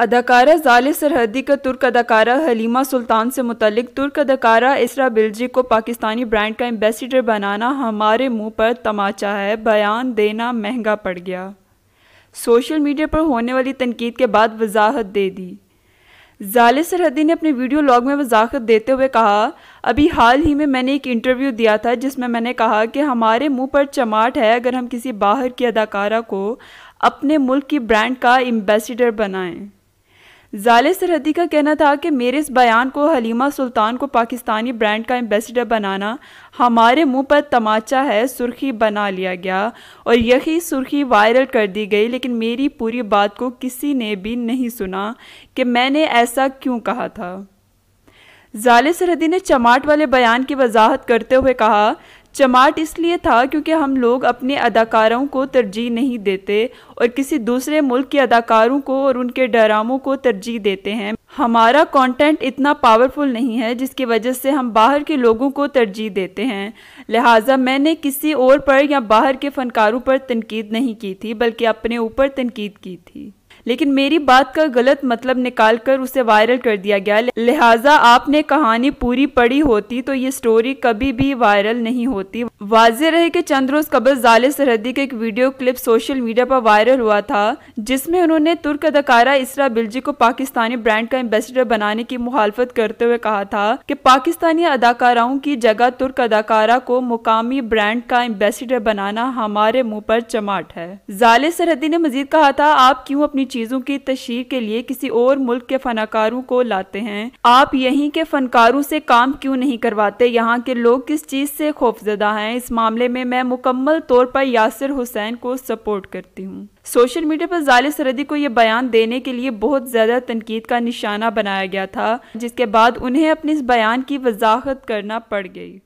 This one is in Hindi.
अदाकारा जाल सरहदी का तुर्क अदाकारा हलीमा सुल्तान से मुतलिक तुर्क अदाकारा इसरा बिलजी को पाकिस्तानी ब्रांड का एम्बेसडर बनाना हमारे मुंह पर तमाचा है बयान देना महंगा पड़ गया सोशल मीडिया पर होने वाली तनकीद के बाद वजाहत दे दी जाल सरहदी ने अपने वीडियो लॉग में वजाहत देते हुए कहा अभी हाल ही में मैंने एक इंटरव्यू दिया था जिसमें मैंने कहा कि हमारे मुंह पर चमाट है अगर हम किसी बाहर की अदाकारा को अपने मुल्क की ब्रांड का एम्बेसडर बनाएं जाले सरहदी का कहना था कि मेरे इस बयान को हलीमा सुल्तान को पाकिस्तानी ब्रांड का एम्बेसडर बनाना हमारे मुंह पर तमाचा है सुर्खी बना लिया गया और यही सुर्खी वायरल कर दी गई लेकिन मेरी पूरी बात को किसी ने भी नहीं सुना कि मैंने ऐसा क्यों कहा था जाले सरहदी ने चमाट वाले बयान की वजाहत करते हुए कहा चमाट इसलिए था क्योंकि हम लोग अपने अदाकारों को तरजीह नहीं देते और किसी दूसरे मुल्क के अदाकारों को और उनके डरामों को तरजीह देते हैं हमारा कंटेंट इतना पावरफुल नहीं है जिसकी वजह से हम बाहर के लोगों को तरजीह देते हैं लिहाजा मैंने किसी और पर या बाहर के फनकारों पर तनकीद नहीं की थी बल्कि अपने ऊपर तनकीद की थी लेकिन मेरी बात का गलत मतलब निकाल कर उसे वायरल कर दिया गया लिहाजा आपने कहानी पूरी पढ़ी होती तो ये स्टोरी कभी भी वायरल नहीं होती वाज रहे कि चंद रोज कबल जाले सरहदी का एक वीडियो क्लिप सोशल मीडिया पर वायरल हुआ था जिसमें उन्होंने तुर्क अदाकारा इसरा बिल्जी को पाकिस्तानी ब्रांड का एम्बेसडर बनाने की मुखालफत करते हुए कहा था कि पाकिस्तानी अदाकाराओं की जगह तुर्क अदाकारा को मुकामी ब्रांड का एम्बेसडर बनाना हमारे मुंह पर चमाट है जाले सरहदी ने मजीद कहा था आप क्यों अपनी चीज़ों की तशहर के लिए किसी और मुल्क के फनकारों को लाते हैं आप यहीं के फनकारों से काम क्यों नहीं करवाते यहाँ के लोग किस चीज़ से खौफजदा हैं इस मामले में मैं मुकम्मल तौर पर यासिर हुसैन को सपोर्ट करती हूँ सोशल मीडिया पर जाल सरदी को यह बयान देने के लिए बहुत ज़्यादा तनकीद का निशाना बनाया गया था जिसके बाद उन्हें अपने इस बयान की वजाहत करना पड़ गई